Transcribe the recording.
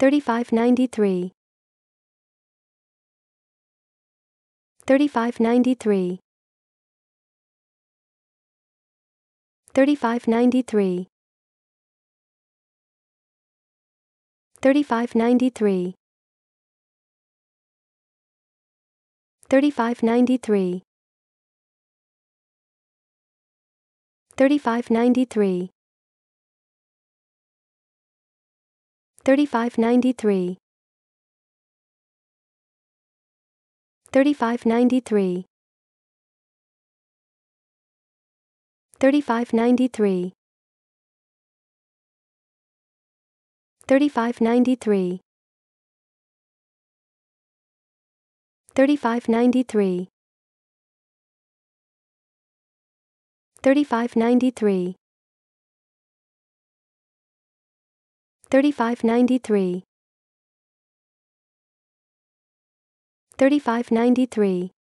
3593 3593 3593 3593 3593 3593 3593 3593 3593 3593 3593 3593 3593 3593